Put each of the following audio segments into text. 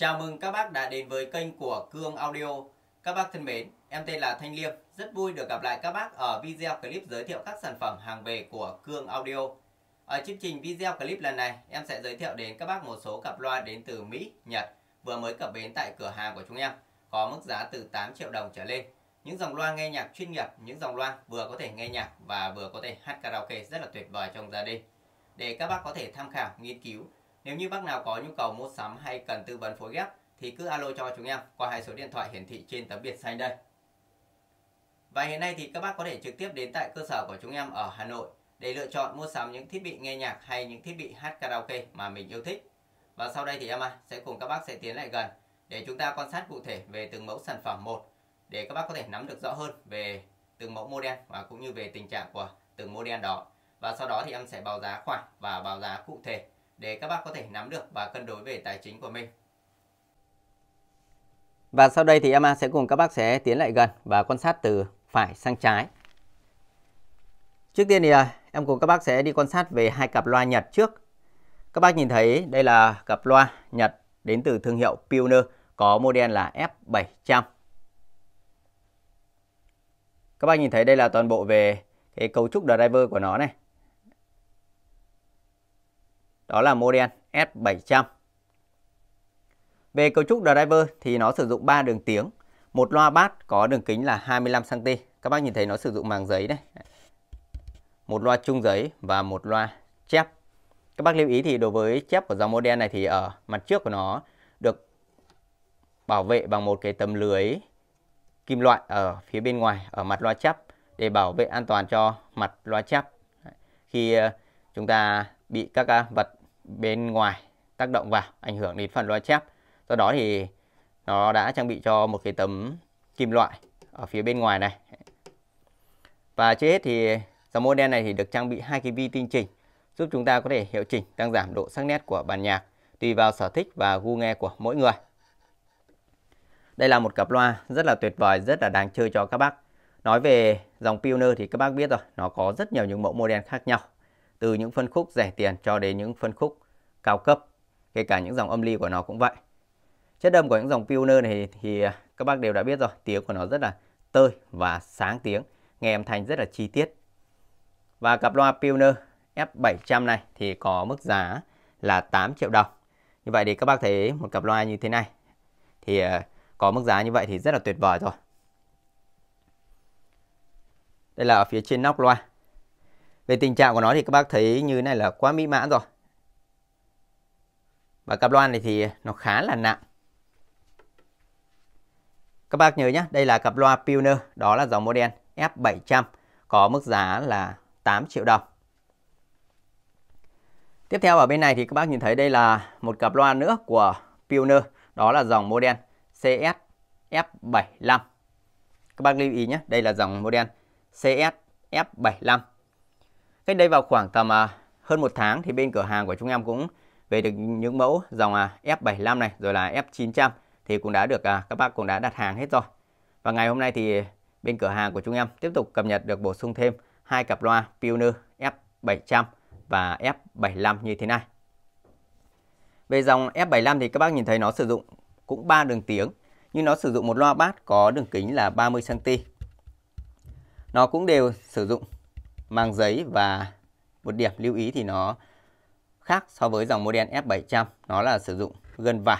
Chào mừng các bác đã đến với kênh của Cương Audio. Các bác thân mến, em tên là Thanh Liêm, rất vui được gặp lại các bác ở video clip giới thiệu các sản phẩm hàng về của Cương Audio. Ở chương trình video clip lần này, em sẽ giới thiệu đến các bác một số cặp loa đến từ Mỹ, Nhật vừa mới cập bến tại cửa hàng của chúng em, có mức giá từ 8 triệu đồng trở lên. Những dòng loa nghe nhạc chuyên nghiệp, những dòng loa vừa có thể nghe nhạc và vừa có thể hát karaoke rất là tuyệt vời trong gia đình. Để các bác có thể tham khảo, nghiên cứu nếu như bác nào có nhu cầu mua sắm hay cần tư vấn phối ghép thì cứ alo cho chúng em qua hai số điện thoại hiển thị trên tấm biển xanh đây. Và hiện nay thì các bác có thể trực tiếp đến tại cơ sở của chúng em ở Hà Nội để lựa chọn mua sắm những thiết bị nghe nhạc hay những thiết bị hát karaoke mà mình yêu thích. Và sau đây thì em à, sẽ cùng các bác sẽ tiến lại gần để chúng ta quan sát cụ thể về từng mẫu sản phẩm một để các bác có thể nắm được rõ hơn về từng mẫu model và cũng như về tình trạng của từng model đó. Và sau đó thì em sẽ báo giá khoảng và báo giá cụ thể để các bác có thể nắm được và cân đối về tài chính của mình. Và sau đây thì Emma sẽ cùng các bác sẽ tiến lại gần và quan sát từ phải sang trái. Trước tiên thì à, em cùng các bác sẽ đi quan sát về hai cặp loa Nhật trước. Các bác nhìn thấy đây là cặp loa Nhật đến từ thương hiệu Pioneer có model là F700. Các bác nhìn thấy đây là toàn bộ về cái cấu trúc driver của nó này đó là model S700. Về cấu trúc driver thì nó sử dụng 3 đường tiếng, một loa bass có đường kính là 25 cm. Các bác nhìn thấy nó sử dụng màng giấy đấy. Một loa chung giấy và một loa chép. Các bác lưu ý thì đối với chép của dòng model này thì ở mặt trước của nó được bảo vệ bằng một cái tấm lưới kim loại ở phía bên ngoài ở mặt loa chép để bảo vệ an toàn cho mặt loa chép khi ờ, chúng ta bị các à, vật bên ngoài tác động vào ảnh hưởng đến phần loa chép do đó thì nó đã trang bị cho một cái tấm kim loại ở phía bên ngoài này và chưa hết thì dòng model này thì được trang bị hai cái vi tinh chỉnh giúp chúng ta có thể hiệu chỉnh tăng giảm độ sắc nét của bản nhạc tùy vào sở thích và gu nghe của mỗi người đây là một cặp loa rất là tuyệt vời rất là đáng chơi cho các bác nói về dòng Pioneer thì các bác biết rồi nó có rất nhiều những mẫu model khác nhau từ những phân khúc rẻ tiền cho đến những phân khúc cao cấp, kể cả những dòng âm ly của nó cũng vậy. Chất âm của những dòng Pioneer này thì các bác đều đã biết rồi, tiếng của nó rất là tơi và sáng tiếng, nghe âm thanh rất là chi tiết. Và cặp loa Pioneer F700 này thì có mức giá là 8 triệu đồng. Như vậy thì các bác thấy một cặp loa như thế này thì ờ, có mức giá như vậy thì rất là tuyệt vời rồi. Đây là ở phía trên nóc loa. Về tình trạng của nó thì các bác thấy như này là quá mỹ mãn rồi và cáp loan này thì nó khá là nặng. Các bác nhớ nhé, đây là cặp loa Pioneer, đó là dòng model F700, có mức giá là 8 triệu đồng. Tiếp theo ở bên này thì các bác nhìn thấy đây là một cặp loa nữa của Pioneer, đó là dòng model CS F75. Các bác lưu ý nhé, đây là dòng model CS F75. Cách đây vào khoảng tầm à, hơn một tháng thì bên cửa hàng của chúng em cũng về được những mẫu dòng à, F75 này rồi là F900 thì cũng đã được à, các bác cũng đã đặt hàng hết rồi. Và ngày hôm nay thì bên cửa hàng của chúng em tiếp tục cập nhật được bổ sung thêm hai cặp loa Pioneer F700 và F75 như thế này. Về dòng F75 thì các bác nhìn thấy nó sử dụng cũng 3 đường tiếng nhưng nó sử dụng một loa bass có đường kính là 30 cm. Nó cũng đều sử dụng màng giấy và một điểm lưu ý thì nó khác so với dòng model F700 nó là sử dụng gân vải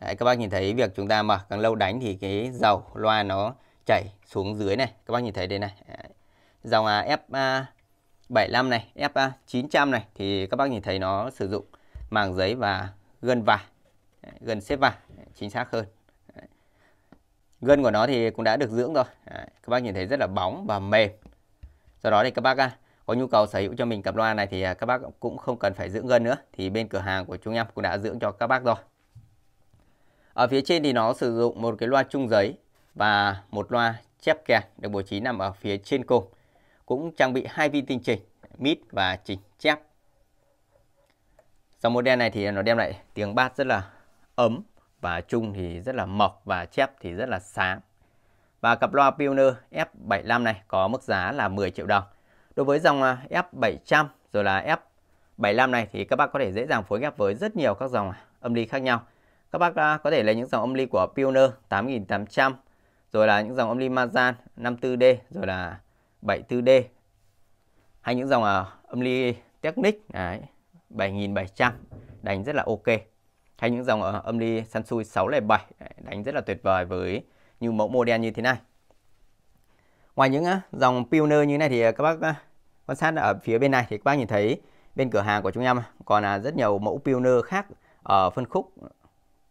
Đấy, các bác nhìn thấy việc chúng ta mở càng lâu đánh thì cái dầu loa nó chảy xuống dưới này các bác nhìn thấy đây này dòng à, F75 này F900 này thì các bác nhìn thấy nó sử dụng màng giấy và gân vải gân xếp vải chính xác hơn gân của nó thì cũng đã được dưỡng rồi các bác nhìn thấy rất là bóng và mềm do đó thì các bác à, có nhu cầu sở hữu cho mình cặp loa này thì à, các bác cũng không cần phải dưỡng ngân nữa thì bên cửa hàng của chúng em cũng đã dưỡng cho các bác rồi ở phía trên thì nó sử dụng một cái loa chung giấy và một loa chép kèn được bố trí nằm ở phía trên cùng cũng trang bị hai vi tinh chỉnh mid và chỉnh chép dòng model này thì nó đem lại tiếng bass rất là ấm và chung thì rất là mộc và chép thì rất là sáng và cặp loa Pioneer F75 này có mức giá là 10 triệu đồng Đối với dòng à, F700 rồi là F75 này thì các bác có thể dễ dàng phối ghép với rất nhiều các dòng à, âm ly khác nhau. Các bác có thể lấy những dòng âm ly của Pioneer 8800 rồi là những dòng âm ly Mazan 54D rồi là 74D hay những dòng à, âm ly Technic đấy 7700 đánh rất là ok. Hay những dòng âm ly Sansui 607 đánh rất là tuyệt vời với như mẫu model như thế này. Ngoài những dòng Pioneer như này thì à, các bác quan sát ở phía bên này thì các bác nhìn thấy bên cửa hàng của chúng em à, còn à, rất nhiều mẫu Pioneer khác ở phân khúc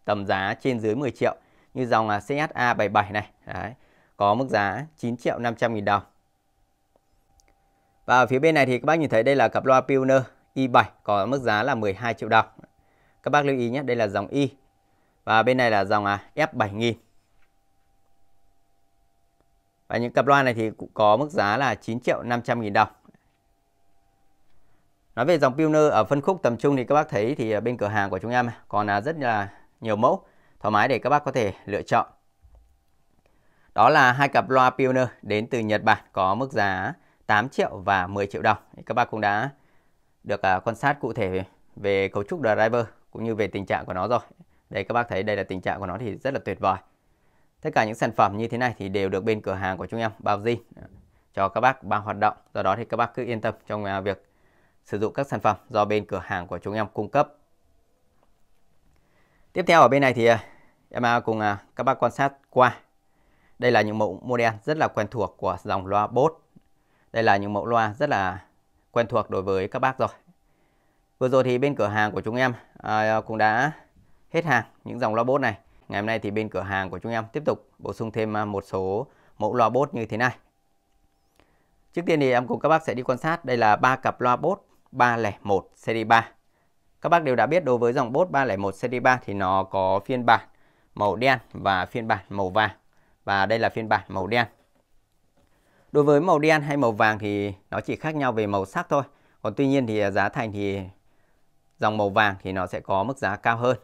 tầm giá trên dưới 10 triệu như dòng CSA 77 này đấy, có mức giá 9 triệu 500 nghìn đồng. Và ở phía bên này thì các bác nhìn thấy đây là cặp loa Pioneer i7 có mức giá là 12 triệu đồng. Các bác lưu ý nhé, đây là dòng i. Và bên này là dòng F7000. Và những cặp loa này thì cũng có mức giá là 9 triệu 500 nghìn đồng. Nói về dòng Pioneer ở phân khúc tầm trung thì các bác thấy thì bên cửa hàng của chúng em còn rất là nhiều mẫu thoải mái để các bác có thể lựa chọn. Đó là hai cặp loa Pioneer đến từ Nhật Bản có mức giá 8 triệu và 10 triệu đồng. Các bác cũng đã được à, quan sát cụ thể về cấu trúc driver cũng như về tình trạng của nó rồi. Đây các bác thấy đây là tình trạng của nó thì rất là tuyệt vời. Tất cả những sản phẩm như thế này thì đều được bên cửa hàng của chúng em bao di ờ, cho các bác ban hoạt động. Do đó thì các bác cứ yên tâm trong à, việc sử dụng các sản phẩm do bên cửa hàng của chúng em cung cấp. Tiếp theo ở bên này thì à, em à, cùng các bác quan sát qua. Đây là những mẫu model rất là quen thuộc của dòng loa Bose. Đây là những mẫu loa rất là quen thuộc đối với các bác rồi. Vừa rồi thì bên cửa hàng của chúng em cũng đã hết hàng những dòng loa Bose này. Ngày hôm nay thì bên cửa hàng của chúng em tiếp tục bổ sung thêm à, một số mẫu loa bốt như thế này. Trước tiên thì em cùng các bác sẽ đi quan sát, đây là ba cặp loa bốt 301 series 3. Các bác đều đã biết đối với dòng bốt 301 series 3 thì nó có phiên bản màu đen và phiên bản màu vàng. Và đây là phiên bản màu đen. Đối với màu đen hay màu vàng thì nó chỉ khác nhau về màu sắc thôi. Còn tuy nhiên thì giá thành thì dòng màu vàng thì nó sẽ có mức giá cao hơn.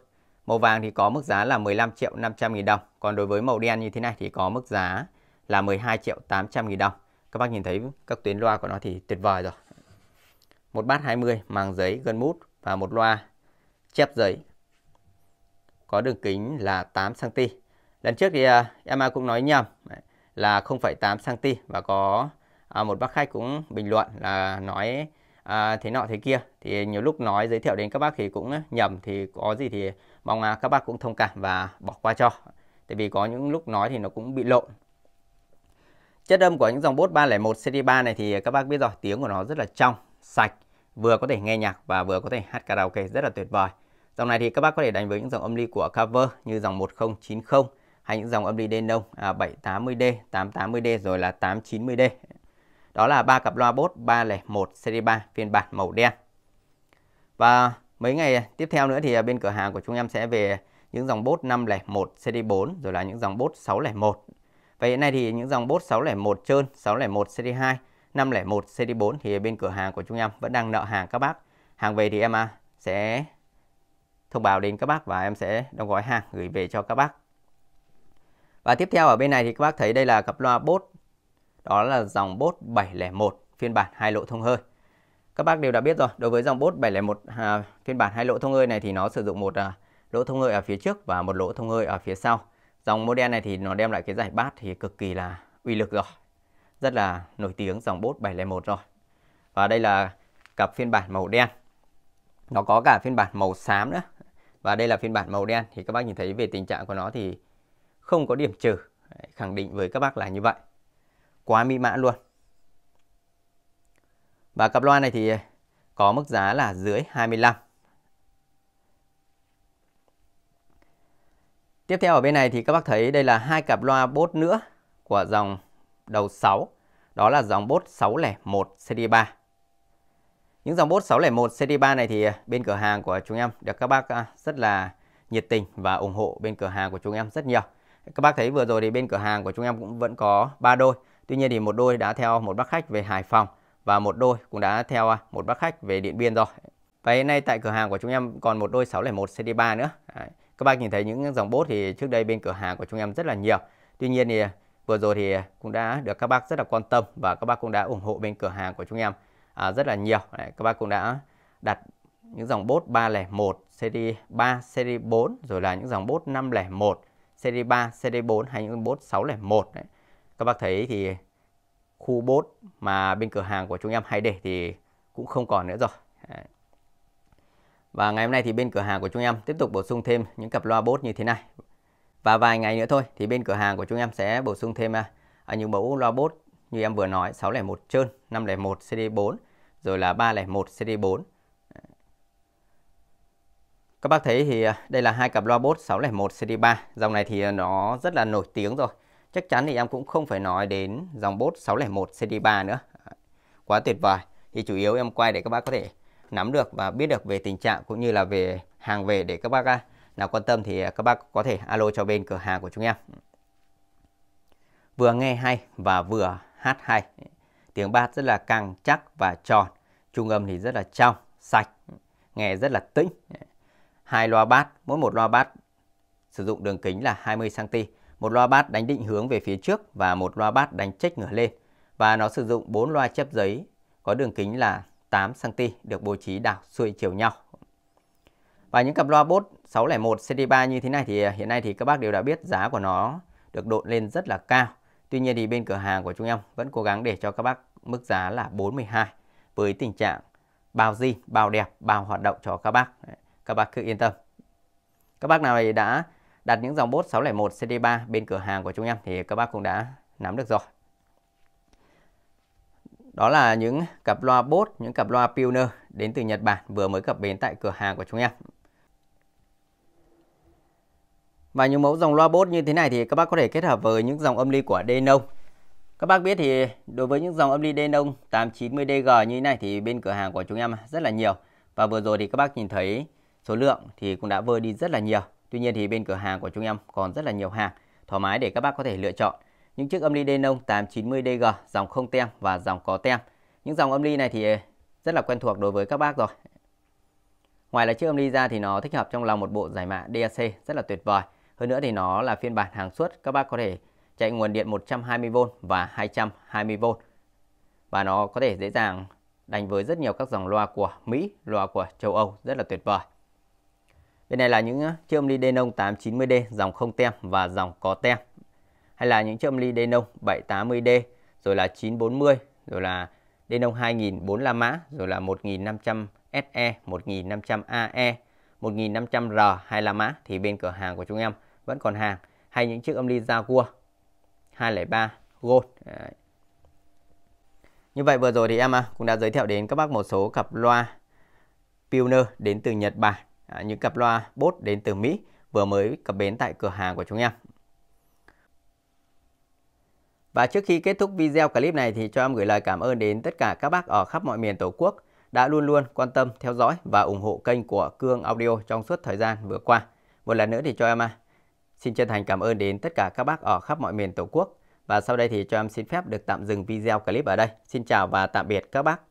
Màu vàng thì có mức giá là 15 triệu 500 nghìn đồng. Còn đối với màu đen như thế này thì có mức giá là 12 triệu 800 nghìn đồng. Các bác nhìn thấy các tuyến loa của nó thì tuyệt vời rồi. Một bát 20 màng giấy gần mút và một loa chép giấy có đường kính là 8cm. Lần trước thì uh, à, em cũng nói nhầm là 0,8cm và có à, một bác khách cũng bình luận là nói à, thế nọ thế kia. Thì nhiều lúc nói giới thiệu đến các bác thì cũng nhầm thì có gì thì mong à, các bác cũng thông cảm và bỏ qua cho tại vì có những lúc nói thì nó cũng bị lộn chất âm của những dòng bốt 301 CD3 này thì các bác biết rồi tiếng của nó rất là trong sạch vừa có thể nghe nhạc và vừa có thể hát karaoke rất là tuyệt vời dòng này thì các bác có thể đánh với những dòng âm ly của cover như dòng 1090 hay những dòng âm ly Denon à, 780D, 880D rồi là 890D. Đó là ba cặp loa Bose 301 CD3 phiên bản màu đen. Và Mấy ngày à, tiếp theo nữa thì à, bên cửa hàng của chúng em sẽ về những dòng bốt 501 CD4 rồi là những dòng bốt 601. Và hiện nay thì những dòng bốt 601 trơn, 601 CD2, 501 CD4 thì bên cửa hàng của chúng em vẫn đang nợ hàng các bác. Hàng về thì em à, sẽ thông báo đến các bác và em sẽ đóng gói hàng gửi về cho các bác. Và tiếp theo ở bên này thì các bác thấy đây là cặp loa bốt đó là dòng bốt 701 phiên bản hai lỗ thông hơi. Các bác đều đã biết rồi, đối với dòng bốt 701 à, phiên bản hai lỗ thông hơi này thì nó sử dụng một à, lỗ thông hơi ở phía trước và một lỗ thông hơi ở phía sau. Dòng model này thì nó đem lại cái giải bát thì cực kỳ là uy lực rồi. Rất là nổi tiếng dòng bốt 701 rồi. Và đây là cặp phiên bản màu đen. Nó có cả phiên bản màu xám nữa. Và đây là phiên bản màu đen thì các bác nhìn thấy về tình trạng của nó thì không có điểm trừ. Khẳng định với các bác là như vậy. Quá mỹ mãn luôn. Và cặp loa này thì có mức giá là dưới 25. Tiếp theo ở bên này thì các bác thấy đây là hai cặp loa bốt nữa của dòng đầu 6. Đó là dòng bốt 601 CD3. Những dòng bốt 601 CD3 này thì bên cửa hàng của chúng em được các bác à, rất là nhiệt tình và ủng hộ bên cửa hàng của chúng em rất nhiều. Các bác thấy vừa rồi thì bên cửa hàng của chúng em cũng vẫn có ba đôi. Tuy nhiên thì một đôi đã theo một bác khách về Hải Phòng và một đôi cũng đã theo à, một bác khách về Điện Biên rồi. Và hiện nay tại cửa hàng của chúng em còn một đôi 601 CD3 nữa. Đấy. Các bác nhìn thấy những dòng bốt thì trước đây bên cửa hàng của chúng em rất là nhiều. Tuy nhiên thì à, vừa rồi thì à, cũng đã được các bác rất là quan tâm và các bác cũng đã ủng hộ bên cửa hàng của chúng em à, rất là nhiều. Đấy, các bác cũng đã đặt những dòng bốt 301, cd 3, cd 4 rồi là những dòng bốt 501, cd 3, cd 4 hay những bốt 601 đấy. Các bác thấy thì khu bốt mà bên cửa hàng của chúng em hay để thì cũng không còn nữa rồi. Và ngày hôm nay thì bên cửa hàng của chúng em tiếp tục bổ sung thêm những cặp loa bốt như thế này. Và vài ngày nữa thôi thì bên cửa hàng của chúng em sẽ bổ sung thêm à, à, những mẫu loa bốt như em vừa nói 601 trơn, 501 CD4, rồi là 301 CD4. Các bác thấy thì à, đây là hai cặp loa Bose 601 CD3. Dòng này thì nó rất là nổi tiếng rồi. Chắc chắn thì em cũng không phải nói đến dòng bốt 601 CD3 nữa. Quá tuyệt vời. Thì chủ yếu em quay để các bác có thể nắm được và biết được về tình trạng cũng như là về hàng về để các bác à, nào quan tâm thì à, các bác có thể alo cho bên cửa hàng của chúng em. Vừa nghe hay và vừa hát hay. Tiếng bass rất là căng chắc và tròn, trung âm thì rất là trong, sạch, nghe rất là tĩnh. Hai loa bass, mỗi một loa bass sử dụng đường kính là 20 cm một loa bát đánh định hướng về phía trước và một loa bát đánh chếch ngửa lên. Và nó sử dụng bốn loa chép giấy có đường kính là 8cm được bố trí đảo xuôi chiều nhau. Và những cặp loa Bose 601 CD3 như thế này thì hiện nay thì các bác đều đã biết giá của nó được độn lên rất là cao. Tuy nhiên thì bên cửa hàng của chúng em vẫn cố gắng để cho các bác mức giá là 42 với tình trạng bao di, bao đẹp, bao hoạt động cho các bác. Các bác cứ yên tâm. Các bác nào đã đặt những dòng bốt 601 CD3 bên cửa hàng của chúng em thì các bác cũng đã nắm được rồi. Đó là những cặp loa bốt, những cặp loa Pioneer đến từ Nhật Bản vừa mới cập bến tại cửa hàng của chúng em. Và những mẫu dòng loa bốt như thế này thì các bác có thể kết hợp với những dòng âm ly của Denon. Các bác biết thì đối với những dòng âm ly Denon 890DG như thế này thì bên cửa hàng của chúng em rất là nhiều. Và vừa rồi thì các bác nhìn thấy số lượng thì cũng đã vơi đi rất là nhiều. Tuy nhiên thì bên cửa hàng của chúng em còn rất là nhiều hàng thoải mái để các bác có thể lựa chọn. Những chiếc âm ly Denon 890DG dòng không tem và dòng có tem. Những dòng âm ly này thì ờ, rất là quen thuộc đối với các bác rồi. Ngoài là chiếc âm ly ra thì nó thích hợp trong lòng một bộ giải mã DAC rất là tuyệt vời. Hơn nữa thì nó là phiên bản hàng suất, các bác có thể chạy nguồn điện 120V và 220V. Và nó có thể dễ dàng đánh với rất nhiều các dòng loa của Mỹ, loa của châu Âu rất là tuyệt vời. Bên này là những chiếc âm ly Denon 890D dòng không tem và dòng có tem. Hay là những chiếc âm ly Denon 780D, rồi là 940, rồi là Denon 2000 45 mã, rồi là 1500 SE, 1500 AE, 1500 R hay là mã thì bên cửa hàng của chúng em vẫn còn hàng hay những chiếc âm ly Jaguar 203 Gold. Đấy. Như vậy vừa rồi thì em à, cũng đã giới thiệu đến các bác một số cặp loa Pioneer đến từ Nhật Bản À, những cặp loa Bose đến từ Mỹ vừa mới cập bến tại cửa hàng của chúng em. Và trước khi kết thúc video clip này thì cho em gửi lời cảm ơn đến tất cả các bác ở khắp mọi miền Tổ quốc đã luôn luôn quan tâm, theo dõi và ủng hộ kênh của Cương Audio trong suốt thời gian vừa qua. Một lần nữa thì cho em à xin chân thành cảm ơn đến tất cả các bác ở khắp mọi miền Tổ quốc. Và sau đây thì cho em xin phép được tạm dừng video clip ở đây. Xin chào và tạm biệt các bác.